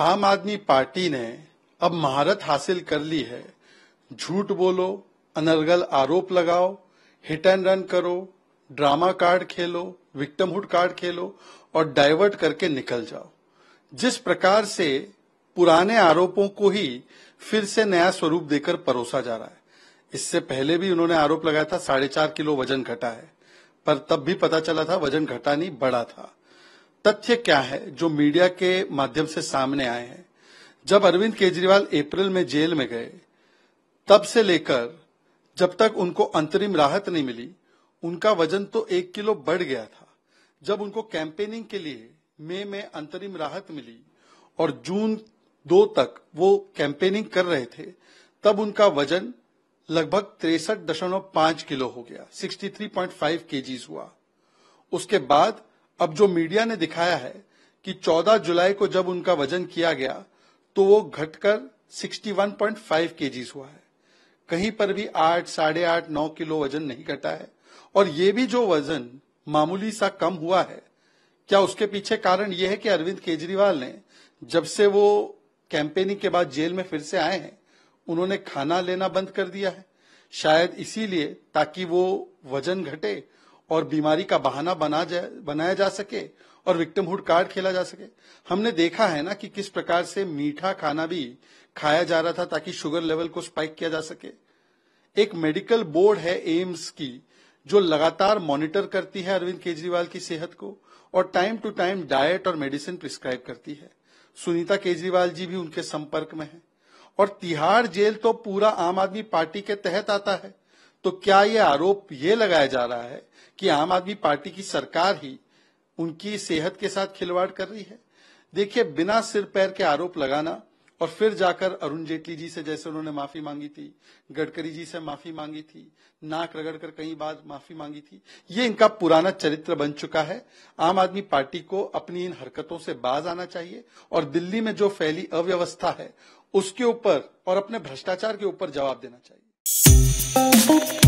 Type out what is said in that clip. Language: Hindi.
आम आदमी पार्टी ने अब महारत हासिल कर ली है झूठ बोलो अनर्गल आरोप लगाओ हिट एंड रन करो ड्रामा कार्ड खेलो विक्टमहुड कार्ड खेलो और डाइवर्ट करके निकल जाओ जिस प्रकार से पुराने आरोपों को ही फिर से नया स्वरूप देकर परोसा जा रहा है इससे पहले भी उन्होंने आरोप लगाया था साढ़े चार किलो वजन घटा है पर तब भी पता चला था वजन घटा नहीं बढ़ा था तथ्य क्या है जो मीडिया के माध्यम से सामने आए हैं जब अरविंद केजरीवाल अप्रैल में जेल में गए तब से लेकर जब तक उनको अंतरिम राहत नहीं मिली उनका वजन तो एक किलो बढ़ गया था जब उनको कैंपेनिंग के लिए मई में अंतरिम राहत मिली और जून दो तक वो कैंपेनिंग कर रहे थे तब उनका वजन लगभग तिरसठ दशमलव पांच किलो हो गया 63.5 थ्री पॉइंट फाइव हुआ उसके बाद अब जो मीडिया ने दिखाया है कि 14 जुलाई को जब उनका वजन किया गया तो वो घटकर 61.5 केजीज हुआ है कहीं पर भी आठ साढ़े आठ नौ किलो वजन नहीं घटा है और ये भी जो वजन मामूली सा कम हुआ है क्या उसके पीछे कारण यह है कि अरविंद केजरीवाल ने जब से वो कैंपेनिंग के बाद जेल में फिर से आए हैं उन्होंने खाना लेना बंद कर दिया है शायद इसीलिए ताकि वो वजन घटे और बीमारी का बहाना बना जा, बनाया जा सके और विक्टिमहुड कार्ड खेला जा सके हमने देखा है ना कि किस प्रकार से मीठा खाना भी खाया जा रहा था ताकि शुगर लेवल को स्पाइक किया जा सके एक मेडिकल बोर्ड है एम्स की जो लगातार मॉनिटर करती है अरविंद केजरीवाल की सेहत को और टाइम टू टाइम डाइट और मेडिसिन प्रिस्क्राइब करती है सुनीता केजरीवाल जी भी उनके संपर्क में है और तिहाड़ जेल तो पूरा आम आदमी पार्टी के तहत आता है तो क्या ये आरोप ये लगाया जा रहा है कि आम आदमी पार्टी की सरकार ही उनकी सेहत के साथ खिलवाड़ कर रही है देखिए बिना सिर पैर के आरोप लगाना और फिर जाकर अरुण जेटली जी से जैसे उन्होंने माफी मांगी थी गडकरी जी से माफी मांगी थी नाक रगड़कर कई बार माफी मांगी थी ये इनका पुराना चरित्र बन चुका है आम आदमी पार्टी को अपनी इन हरकतों से बाज आना चाहिए और दिल्ली में जो फैली अव्यवस्था है उसके ऊपर और अपने भ्रष्टाचार के ऊपर जवाब देना चाहिए Thank you.